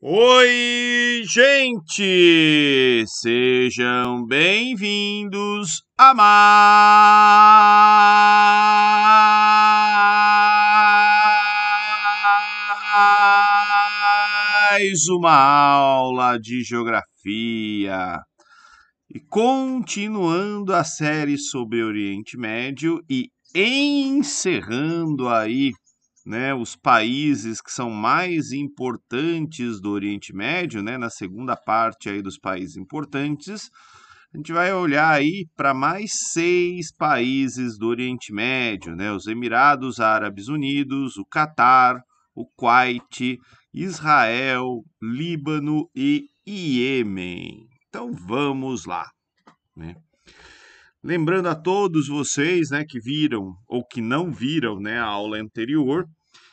Oi, gente! Sejam bem-vindos a mais uma aula de geografia. E continuando a série sobre Oriente Médio e encerrando aí né, os países que são mais importantes do Oriente Médio, né, na segunda parte aí dos países importantes, a gente vai olhar aí para mais seis países do Oriente Médio, né? Os Emirados Árabes Unidos, o Catar, o Kuwait, Israel, Líbano e Iêmen. Então vamos lá, né? Lembrando a todos vocês, né, que viram ou que não viram, né, a aula anterior,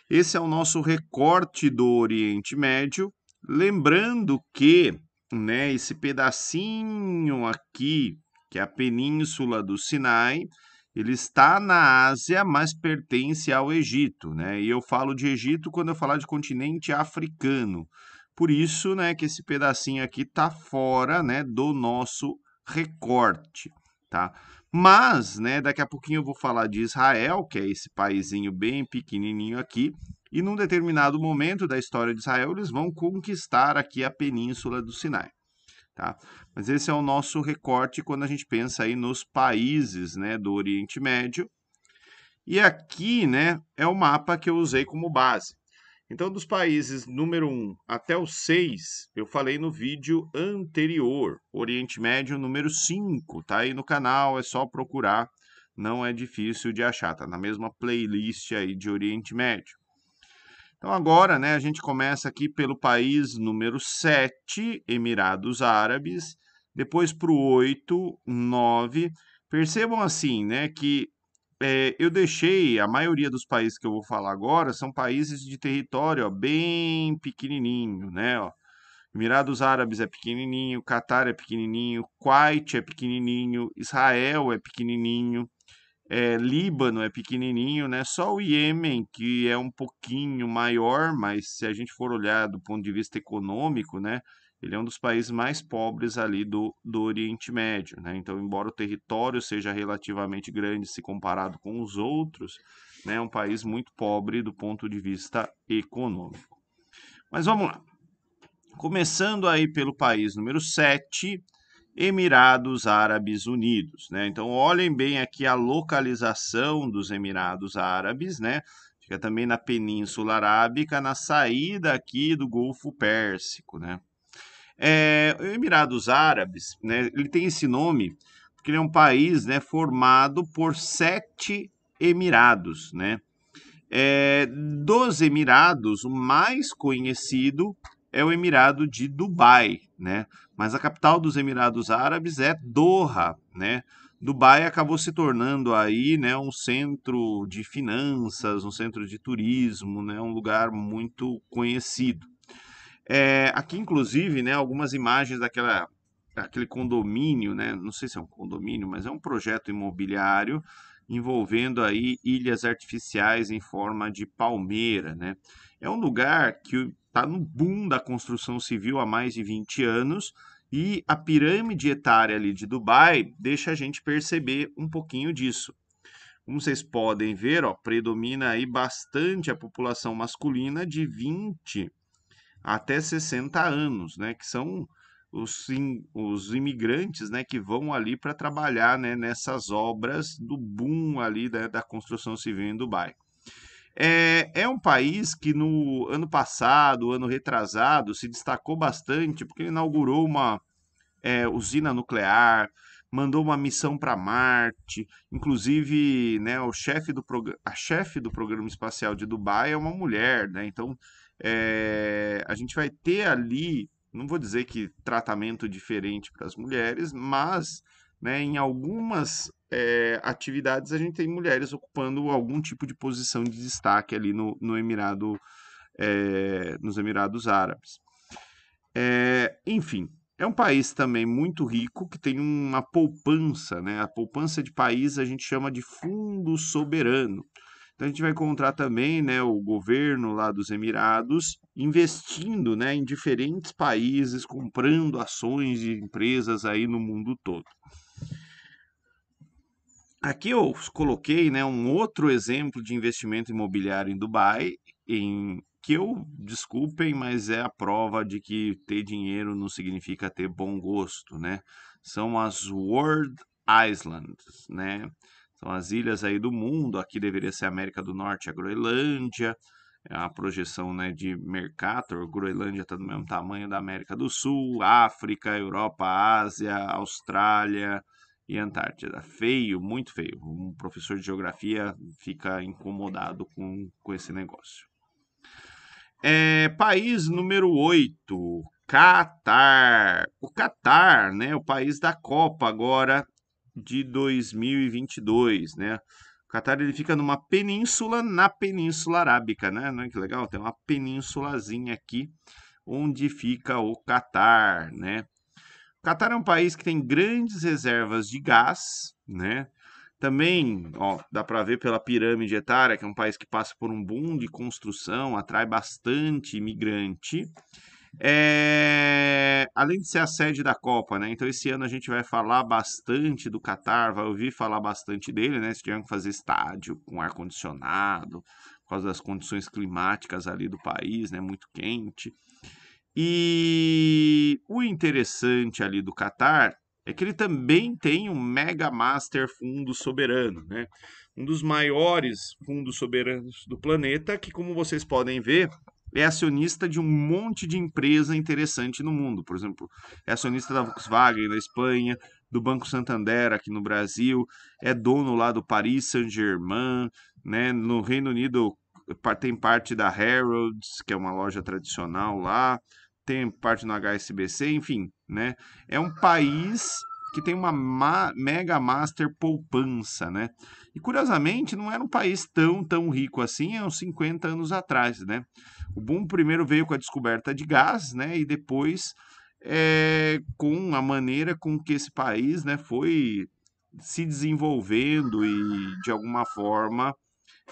esse é o nosso recorte do Oriente Médio. Lembrando que né, esse pedacinho aqui, que é a península do Sinai, ele está na Ásia, mas pertence ao Egito, né? E eu falo de Egito quando eu falar de continente africano. Por isso, né, que esse pedacinho aqui está fora, né, do nosso recorte, tá? Mas, né, daqui a pouquinho eu vou falar de Israel, que é esse paizinho bem pequenininho aqui, e num determinado momento da história de Israel eles vão conquistar aqui a península do Sinai. Tá? Mas esse é o nosso recorte quando a gente pensa aí nos países né, do Oriente Médio. E aqui né, é o mapa que eu usei como base. Então, dos países número 1 até o 6, eu falei no vídeo anterior. Oriente Médio número 5, tá aí no canal, é só procurar, não é difícil de achar, tá na mesma playlist aí de Oriente Médio. Então agora, né, a gente começa aqui pelo país número 7, Emirados Árabes, depois para o 8, 9. Percebam assim, né, que é, eu deixei a maioria dos países que eu vou falar agora são países de território ó, bem pequenininho, né? Ó. Emirados Árabes é pequenininho, Catar é pequenininho, Kuwait é pequenininho, Israel é pequenininho, é, Líbano é pequenininho, né? Só o Iêmen que é um pouquinho maior, mas se a gente for olhar do ponto de vista econômico, né? ele é um dos países mais pobres ali do, do Oriente Médio. Né? Então, embora o território seja relativamente grande se comparado com os outros, né, é um país muito pobre do ponto de vista econômico. Mas vamos lá. Começando aí pelo país número 7, Emirados Árabes Unidos. Né? Então, olhem bem aqui a localização dos Emirados Árabes, né? Fica também na Península Arábica, na saída aqui do Golfo Pérsico, né? É, Emirados Árabes, né, ele tem esse nome porque ele é um país né, formado por sete Emirados, né? É, dos Emirados, o mais conhecido é o Emirado de Dubai, né? Mas a capital dos Emirados Árabes é Doha, né? Dubai acabou se tornando aí, né, um centro de finanças, um centro de turismo, né, um lugar muito conhecido. É, aqui, inclusive, né, algumas imagens daquela, daquele condomínio, né, não sei se é um condomínio, mas é um projeto imobiliário envolvendo aí ilhas artificiais em forma de palmeira. Né? É um lugar que está no boom da construção civil há mais de 20 anos, e a pirâmide etária ali de Dubai deixa a gente perceber um pouquinho disso. Como vocês podem ver, ó, predomina aí bastante a população masculina de 20 até 60 anos, né? Que são os, os imigrantes, né? Que vão ali para trabalhar, né? Nessas obras do boom ali da, da construção civil em Dubai. É, é, um país que no ano passado, ano retrasado, se destacou bastante porque ele inaugurou uma é, usina nuclear, mandou uma missão para Marte. Inclusive, né, o chefe do a chefe do programa espacial de Dubai é uma mulher, né? Então é, a gente vai ter ali, não vou dizer que tratamento diferente para as mulheres, mas né, em algumas é, atividades a gente tem mulheres ocupando algum tipo de posição de destaque ali no, no Emirado, é, nos Emirados Árabes. É, enfim, é um país também muito rico que tem uma poupança, né? A poupança de país a gente chama de fundo soberano. Então a gente vai encontrar também né, o governo lá dos Emirados investindo né, em diferentes países, comprando ações de empresas aí no mundo todo. Aqui eu coloquei né, um outro exemplo de investimento imobiliário em Dubai, em que eu desculpem, mas é a prova de que ter dinheiro não significa ter bom gosto, né? São as World Islands, né? São as ilhas aí do mundo, aqui deveria ser a América do Norte, a Groenlândia, é a projeção né, de Mercator, Groenlândia está do mesmo tamanho da América do Sul, África, Europa, Ásia, Austrália e Antártida. Feio, muito feio. Um professor de geografia fica incomodado com, com esse negócio. É, país número 8, Catar. O Catar, né, o país da Copa agora, de 2022, né? O Catar ele fica numa península na Península Arábica, né? Não é que legal? Tem uma penínsulazinha aqui onde fica o Catar, né? O Catar é um país que tem grandes reservas de gás, né? Também, ó, dá para ver pela pirâmide etária, que é um país que passa por um boom de construção, atrai bastante imigrante. É... Além de ser a sede da Copa, né? Então esse ano a gente vai falar bastante do Qatar, vai ouvir falar bastante dele, né? Se tiver que fazer estádio com ar-condicionado, por causa das condições climáticas ali do país, né? Muito quente. E o interessante ali do Qatar é que ele também tem um Mega Master Fundo Soberano, né? Um dos maiores fundos soberanos do planeta, que como vocês podem ver, é acionista de um monte de empresa interessante no mundo. Por exemplo, é acionista da Volkswagen na Espanha, do Banco Santander aqui no Brasil, é dono lá do Paris Saint-Germain, né? No Reino Unido tem parte da Harrods, que é uma loja tradicional lá, tem parte no HSBC, enfim, né? É um país que tem uma ma mega master poupança, né? E curiosamente, não era um país tão, tão rico assim há uns 50 anos atrás, né? O boom primeiro veio com a descoberta de gás, né? E depois é, com a maneira com que esse país, né, foi se desenvolvendo e de alguma forma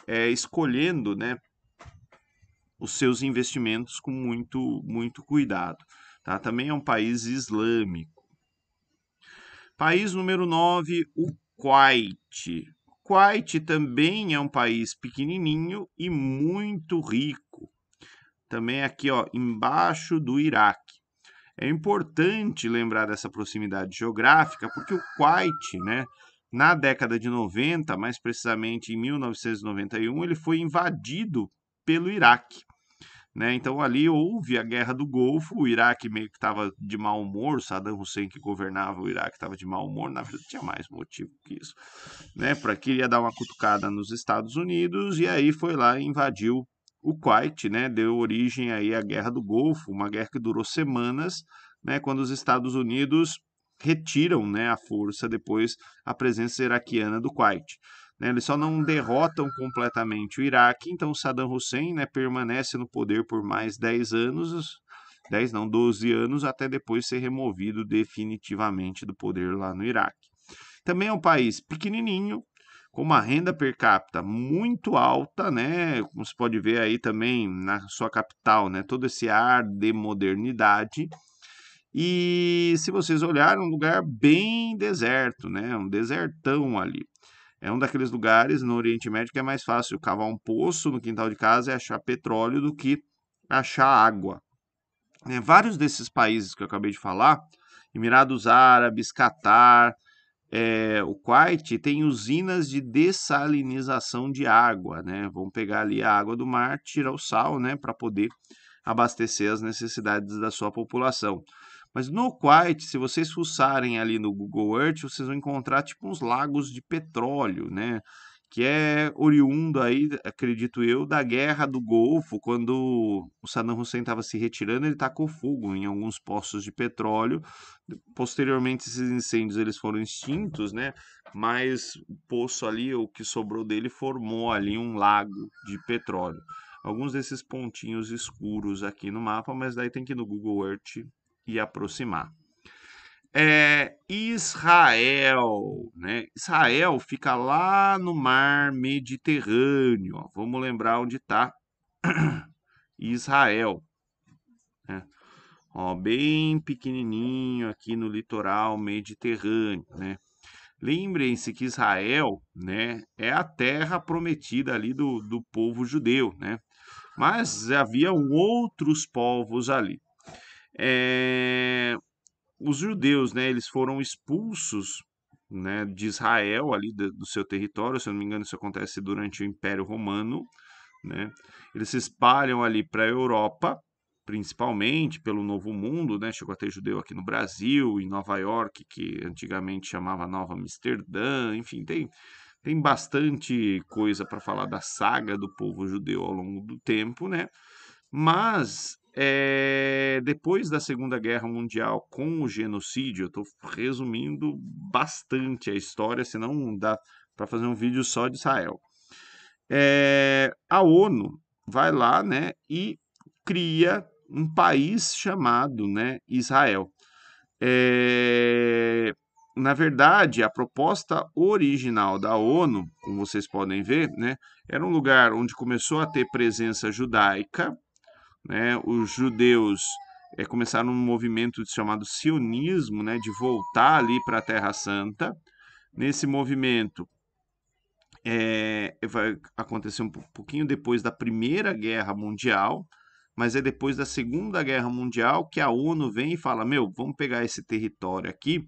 é, escolhendo, né, os seus investimentos com muito, muito cuidado. Tá? Também é um país islâmico. País número 9, o Kuwait. Kuwait também é um país pequenininho e muito rico. Também aqui, ó, embaixo do Iraque. É importante lembrar dessa proximidade geográfica, porque o Kuwait, né, na década de 90, mais precisamente em 1991, ele foi invadido pelo Iraque. Né? Então ali houve a guerra do Golfo, o Iraque meio que estava de mau humor, Saddam Hussein que governava o Iraque estava de mau humor, na verdade tinha mais motivo que isso, né? Para ia dar uma cutucada nos Estados Unidos e aí foi lá e invadiu o Kuwait, né? Deu origem aí à guerra do Golfo, uma guerra que durou semanas, né? Quando os Estados Unidos retiram, né, a força depois a presença iraquiana do Kuwait. Né? Eles só não derrotam completamente o Iraque, então Saddam Hussein né, permanece no poder por mais 10 anos, 10 não, 12 anos, até depois ser removido definitivamente do poder lá no Iraque. Também é um país pequenininho, com uma renda per capita muito alta, né? Como se pode ver aí também na sua capital, né? Todo esse ar de modernidade. E se vocês olharem, um lugar bem deserto, né? Um desertão ali. É um daqueles lugares no Oriente Médio que é mais fácil cavar um poço no quintal de casa e achar petróleo do que achar água. É, vários desses países que eu acabei de falar, Emirados Árabes, Catar, é, o Kuwait, tem usinas de dessalinização de água, né? Vão pegar ali a água do mar, tirar o sal, né, para poder abastecer as necessidades da sua população. Mas no Kuwait, se vocês fuçarem ali no Google Earth, vocês vão encontrar tipo uns lagos de petróleo, né? Que é oriundo aí, acredito eu, da guerra do Golfo, quando o Saddam Hussein estava se retirando, ele tacou tá fogo em alguns poços de petróleo. Posteriormente, esses incêndios eles foram extintos, né? Mas o poço ali, o que sobrou dele, formou ali um lago de petróleo. Alguns desses pontinhos escuros aqui no mapa, mas daí tem que ir no Google Earth e aproximar. É, Israel, né? Israel fica lá no mar Mediterrâneo. Ó. Vamos lembrar onde está Israel. Né? Ó, bem pequenininho aqui no litoral mediterrâneo, né? Lembrem-se que Israel, né, é a terra prometida ali do, do povo judeu, né? Mas havia outros povos ali é, os judeus, né, eles foram expulsos né, de Israel, ali do, do seu território, se eu não me engano, isso acontece durante o Império Romano. Né? Eles se espalham ali para a Europa, principalmente pelo Novo Mundo, né? Chegou a ter judeu aqui no Brasil, em Nova York, que antigamente chamava Nova Amsterdã, enfim, tem, tem bastante coisa para falar da saga do povo judeu ao longo do tempo, né? Mas é, é, depois da Segunda Guerra Mundial, com o genocídio, eu estou resumindo bastante a história, senão dá para fazer um vídeo só de Israel. É, a ONU vai lá né, e cria um país chamado né, Israel. É, na verdade, a proposta original da ONU, como vocês podem ver, né, era um lugar onde começou a ter presença judaica, né, os judeus é, começaram um movimento chamado sionismo, né, de voltar ali para a Terra Santa. Nesse movimento é, vai acontecer um pouquinho depois da Primeira Guerra Mundial, mas é depois da Segunda Guerra Mundial que a ONU vem e fala: meu, vamos pegar esse território aqui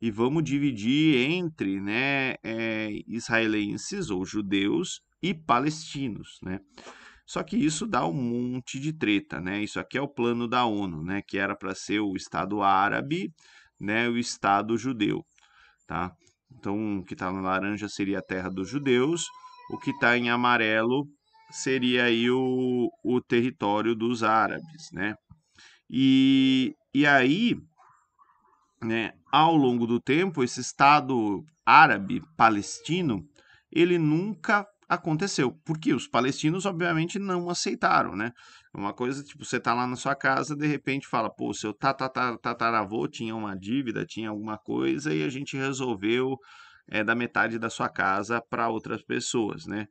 e vamos dividir entre né, é, israelenses ou judeus e palestinos, né? Só que isso dá um monte de treta, né? Isso aqui é o plano da ONU, né? Que era para ser o Estado árabe, né? O Estado judeu, tá? Então, o que está na laranja seria a terra dos judeus, o que está em amarelo seria aí o, o território dos árabes, né? E, e aí, né, ao longo do tempo, esse Estado árabe palestino, ele nunca aconteceu, porque os palestinos obviamente não aceitaram, né? É uma coisa, tipo, você tá lá na sua casa, de repente fala, pô, seu tataravô tinha uma dívida, tinha alguma coisa, e a gente resolveu é, eh, da metade da sua casa para outras pessoas, né?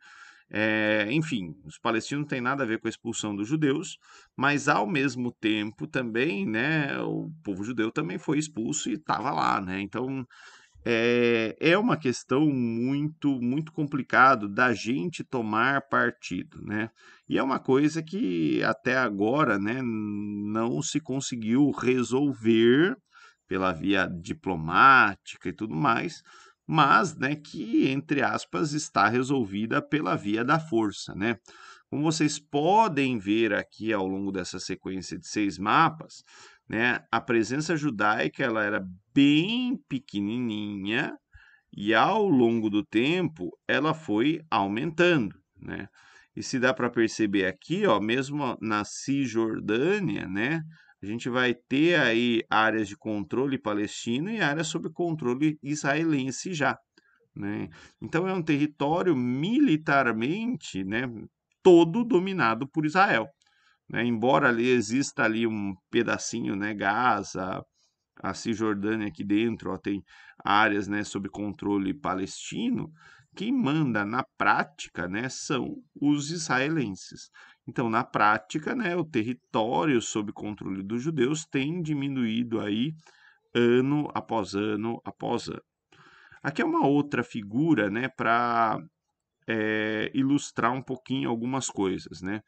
É, enfim, os palestinos não tem nada a ver com a expulsão dos judeus, mas ao mesmo tempo também, né, o povo judeu também foi expulso e estava lá, né? Então, é, é uma questão muito, muito complicada da gente tomar partido, né? E é uma coisa que até agora né, não se conseguiu resolver pela via diplomática e tudo mais, mas né, que, entre aspas, está resolvida pela via da força, né? Como vocês podem ver aqui ao longo dessa sequência de seis mapas, né? A presença judaica ela era bem pequenininha e ao longo do tempo ela foi aumentando, né? E se dá para perceber aqui, ó, mesmo na Cisjordânia, né? A gente vai ter aí áreas de controle palestino e áreas sob controle israelense já, né? Então é um território militarmente, né, todo dominado por Israel. Né? Embora ali exista ali um pedacinho, né, Gaza, a Cisjordânia aqui dentro, ó, tem áreas, né, sob controle palestino, quem manda na prática, né, são os israelenses. Então, na prática, né, o território sob controle dos judeus tem diminuído aí ano após ano após ano. Aqui é uma outra figura, né, para é, ilustrar um pouquinho algumas coisas, né?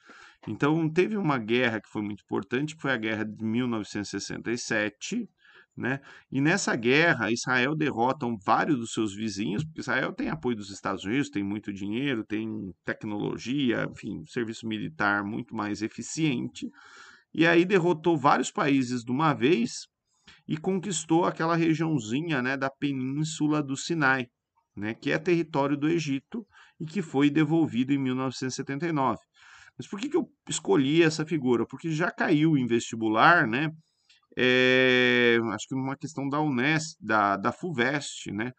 Então teve uma guerra que foi muito importante, que foi a guerra de 1967, né? E nessa guerra, Israel derrota vários dos seus vizinhos, porque Israel tem apoio dos Estados Unidos, tem muito dinheiro, tem tecnologia, enfim, serviço militar muito mais eficiente. E aí derrotou vários países de uma vez e conquistou aquela regiãozinha né, da península do Sinai, né, que é território do Egito, e que foi devolvido em 1979. Mas por que, que eu escolhi essa figura? Porque já caiu em vestibular, né? É, acho que uma questão da Unes, da, da FUVEST, né?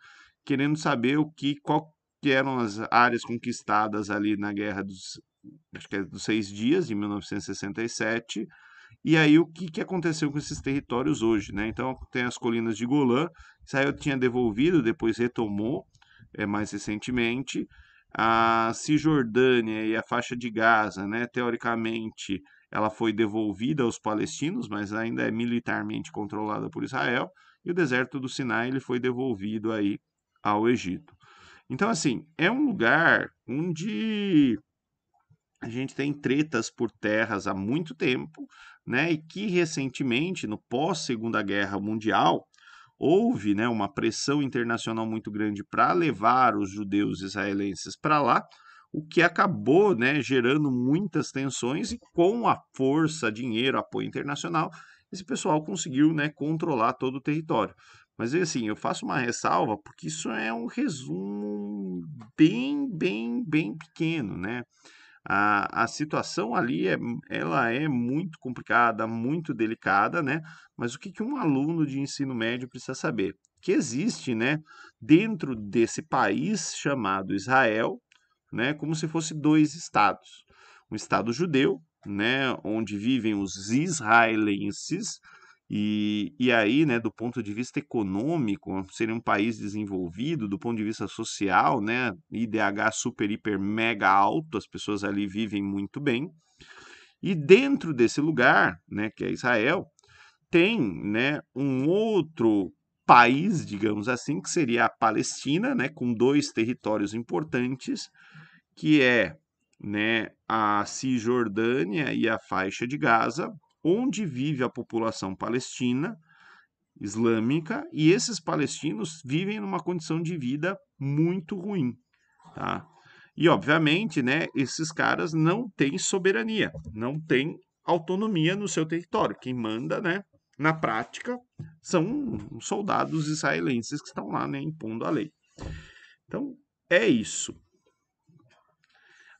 Querendo saber o que, qual que eram as áreas conquistadas ali na Guerra dos, acho que é dos Seis Dias, em 1967, e aí o que, que aconteceu com esses territórios hoje, né? Então tem as colinas de Golã, isso aí eu tinha devolvido, depois retomou é, mais recentemente, a Cisjordânia e a faixa de Gaza, né, teoricamente, ela foi devolvida aos palestinos, mas ainda é militarmente controlada por Israel, e o deserto do Sinai ele foi devolvido aí ao Egito. Então, assim, é um lugar onde a gente tem tretas por terras há muito tempo, né? E que recentemente, no pós-Segunda Guerra Mundial, houve né, uma pressão internacional muito grande para levar os judeus israelenses para lá, o que acabou né, gerando muitas tensões e com a força, dinheiro, apoio internacional, esse pessoal conseguiu né, controlar todo o território. Mas assim, eu faço uma ressalva porque isso é um resumo bem, bem, bem pequeno, né? a, a situação ali é, hum, ela é muito complicada, muito delicada, né? Mas o que, que um aluno de ensino médio precisa saber? Que existe, né, dentro desse país chamado Israel, né, como se fosse dois estados. Um estado judeu, né, onde vivem os israelenses, e, e aí, né, do ponto de vista econômico, seria um país desenvolvido, do ponto de vista social, né, IDH super, hiper, mega alto, as pessoas ali vivem muito bem. E dentro desse lugar, né, que é Israel, tem né, um outro país, digamos assim, que seria a Palestina, né, com dois territórios importantes, que é né, a Cisjordânia e a faixa de Gaza, onde vive a população palestina islâmica e esses palestinos vivem numa condição de vida muito ruim, tá? E obviamente, né, esses caras não têm soberania, não têm autonomia no seu território. Quem manda, né, na prática, são soldados israelenses que estão lá, né, impondo a lei. Então, é isso.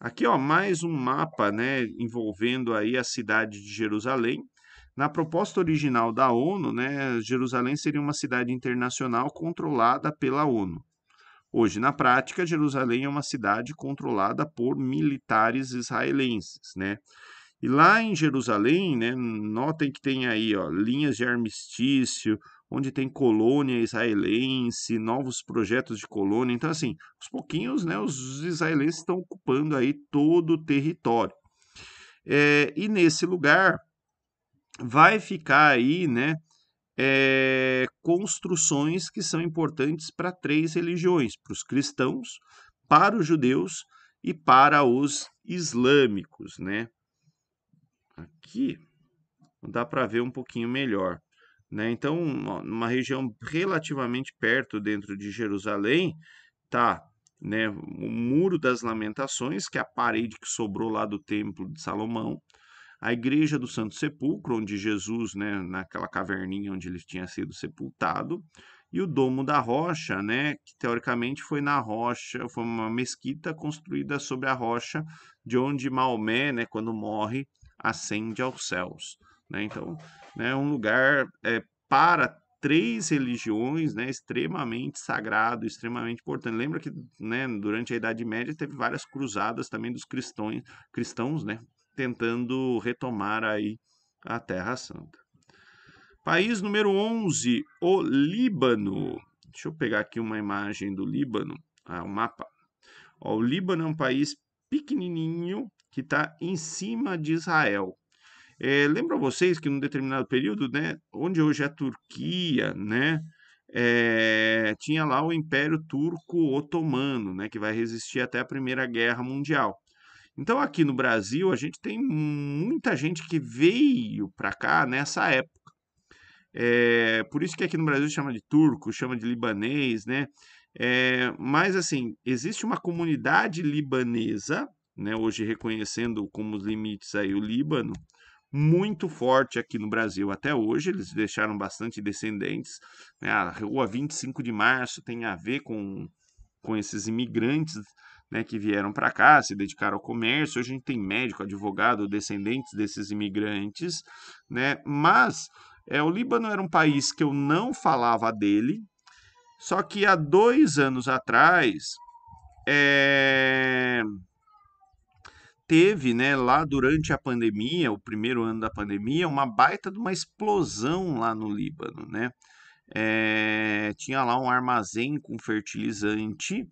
Aqui, ó, mais um mapa, né, envolvendo aí a cidade de Jerusalém. Na proposta original da ONU, né, Jerusalém seria uma cidade internacional controlada pela ONU. Hoje, na prática, Jerusalém é uma cidade controlada por militares israelenses, né? E lá em Jerusalém, né, notem que tem aí ó, linhas de armistício, onde tem colônia israelense, novos projetos de colônia. Então, assim, aos pouquinhos, né, os israelenses estão ocupando aí todo o território. É, e nesse lugar vai ficar aí, né, é, construções que são importantes para três religiões: para os cristãos, para os judeus e para os islâmicos, né? Aqui dá para ver um pouquinho melhor. Né? Então, numa região relativamente perto dentro de Jerusalém, está né, o Muro das Lamentações, que é a parede que sobrou lá do Templo de Salomão, a Igreja do Santo Sepulcro, onde Jesus, né, naquela caverninha onde ele tinha sido sepultado, e o Domo da Rocha, né, que teoricamente foi na rocha, foi uma mesquita construída sobre a rocha, de onde Maomé, né, quando morre, ascende aos céus. Né? Então, é né, um lugar é, para três religiões, né, extremamente sagrado, extremamente importante. Lembra que, né, durante a Idade Média teve várias cruzadas também dos cristões, cristãos, né, tentando retomar aí a Terra Santa. País número 11, o Líbano. Deixa eu pegar aqui uma imagem do Líbano, ah, o um mapa. Ó, o Líbano é um país pequenininho que está em cima de Israel. É, vocês que num determinado período, né, onde hoje é a Turquia, né, é, tinha lá o Império Turco Otomano, né, que vai resistir até a Primeira Guerra Mundial. Então, aqui no Brasil, a gente tem muita gente que veio para cá nessa época. É, por isso que aqui no Brasil chama de turco, chama de libanês, né? É, mas, assim, existe uma comunidade libanesa, né, hoje reconhecendo como os limites aí o Líbano, muito forte aqui no Brasil até hoje, eles deixaram bastante descendentes. Né? A Rua 25 de Março tem a ver com, com esses imigrantes né, que vieram para cá, se dedicaram ao comércio. Hoje a gente tem médico, advogado, descendentes desses imigrantes. Né? Mas é, o Líbano era um país que eu não falava dele, só que há dois anos atrás. É teve, né, lá durante a pandemia, o primeiro ano da pandemia, uma baita de uma explosão lá no Líbano, né? É, tinha lá um armazém com fertilizante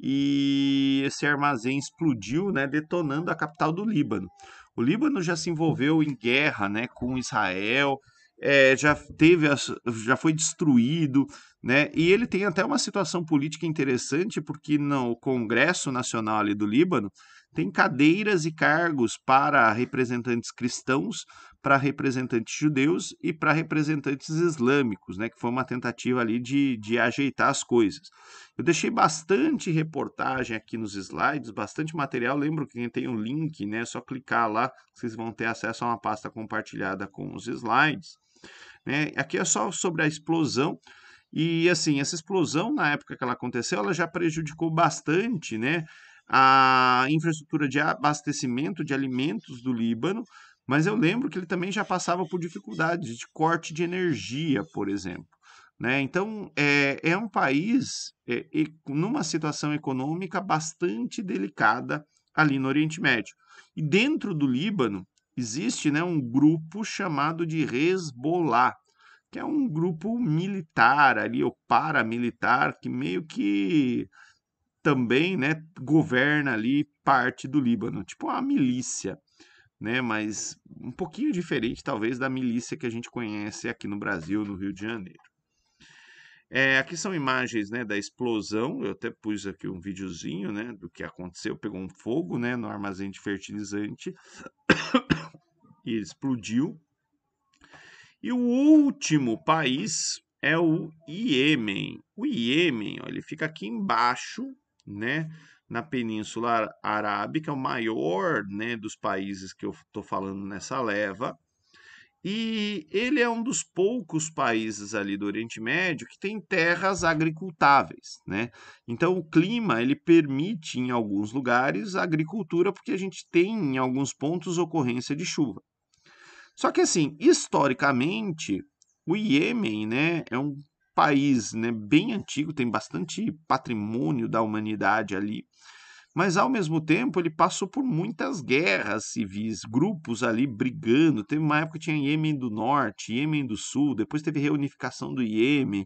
e esse armazém explodiu, né, detonando a capital do Líbano. O Líbano já se envolveu em guerra, né, com Israel, é, já teve, já foi destruído, né, e ele tem até uma situação política interessante porque no Congresso Nacional ali do Líbano tem cadeiras e cargos para representantes cristãos, para representantes judeus e para representantes islâmicos, né, que foi uma tentativa ali de, de ajeitar as coisas. Eu deixei bastante reportagem aqui nos slides, bastante material. Lembro que tem um link, né, é só clicar lá, vocês vão ter acesso a uma pasta compartilhada com os slides. Né? Aqui é só sobre a explosão. E assim, essa explosão, na época que ela aconteceu, ela já prejudicou bastante, né? a infraestrutura de abastecimento de alimentos do Líbano, mas eu lembro que ele também já passava por dificuldades de corte de energia, por exemplo. Né? Então, é, é um país é, numa situação econômica bastante delicada ali no Oriente Médio. E dentro do Líbano, existe né, um grupo chamado de Hezbollah, que é um grupo militar ali, ou paramilitar, que meio que também né, governa ali parte do Líbano, tipo a milícia, né, mas um pouquinho diferente talvez da milícia que a gente conhece aqui no Brasil, no Rio de Janeiro. É, aqui são imagens né, da explosão, eu até pus aqui um videozinho né, do que aconteceu, pegou um fogo né, no armazém de fertilizante e explodiu. E o último país é o Iêmen. O Iêmen, ó, ele fica aqui embaixo, né? Na Península Arábica, é o maior né, dos países que eu estou falando nessa leva. E ele é um dos poucos países ali do Oriente Médio que tem terras agricultáveis, né? Então o clima ele permite em alguns lugares a agricultura porque a gente tem em alguns pontos ocorrência de chuva. Só que assim, historicamente, o Iêmen, né, é um país né, bem antigo, tem bastante patrimônio da humanidade ali, mas ao mesmo tempo ele passou por muitas guerras civis, grupos ali brigando. Teve uma época que tinha Iêmen do Norte, Iêmen do Sul, depois teve reunificação do Iêmen,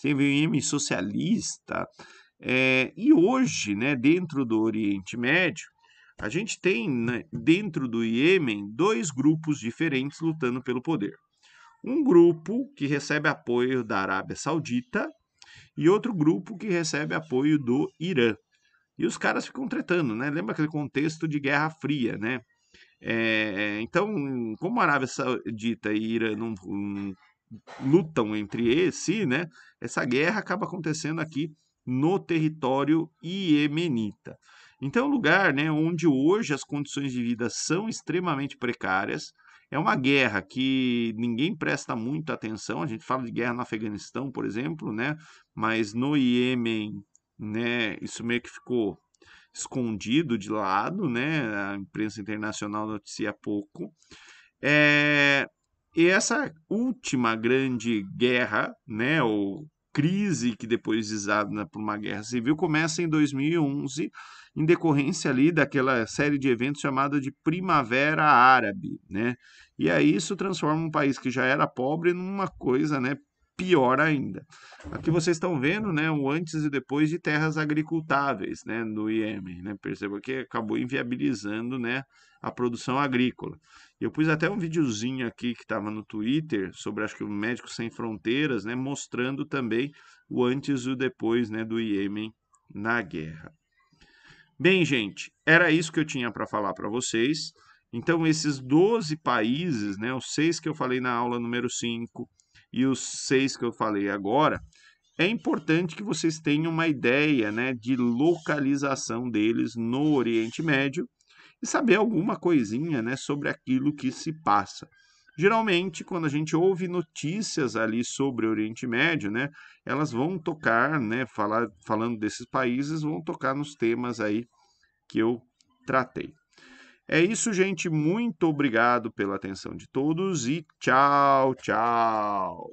teve o Iêmen socialista. É, e hoje, né, dentro do Oriente Médio, a gente tem né, dentro do Iêmen dois grupos diferentes lutando pelo poder um grupo que recebe apoio da Arábia Saudita e outro grupo que recebe apoio do Irã. E os caras ficam tretando, né? Lembra aquele contexto de Guerra Fria, né? É, então, como a Arábia Saudita e Irã não, não lutam entre si, né? Essa guerra acaba acontecendo aqui no território iemenita. Então, é lugar né, onde hoje as condições de vida são extremamente precárias, é uma guerra que ninguém presta muita atenção. A gente fala de guerra no Afeganistão, por exemplo, né? Mas no Iêmen, né? Isso meio que ficou escondido de lado, né? A imprensa internacional noticia pouco. É... E essa última grande guerra, né? Ou crise que depois desabna né, por uma guerra civil começa em 2011, em decorrência ali daquela série de eventos chamada de Primavera Árabe, né? E aí isso transforma um país que já era pobre numa coisa, né, pior ainda. Aqui vocês estão vendo, né, o antes e depois de terras agricultáveis, né, no Iêmen, né? Perceba que acabou inviabilizando, né, a produção agrícola. Eu pus até um videozinho aqui que estava no Twitter sobre acho que o Médicos Sem Fronteiras, né, mostrando também o antes e o depois, né, do Iêmen na guerra. Bem, gente, era isso que eu tinha para falar para vocês. Então, esses 12 países, né, os seis que eu falei na aula número 5 e os seis que eu falei agora, é importante que vocês tenham uma ideia né, de localização deles no Oriente Médio e saber alguma coisinha né, sobre aquilo que se passa. Geralmente, quando a gente ouve notícias ali sobre o Oriente Médio, né, elas vão tocar, né, falar, falando desses países, vão tocar nos temas aí que eu tratei. É isso, gente. Muito obrigado pela atenção de todos e tchau, tchau.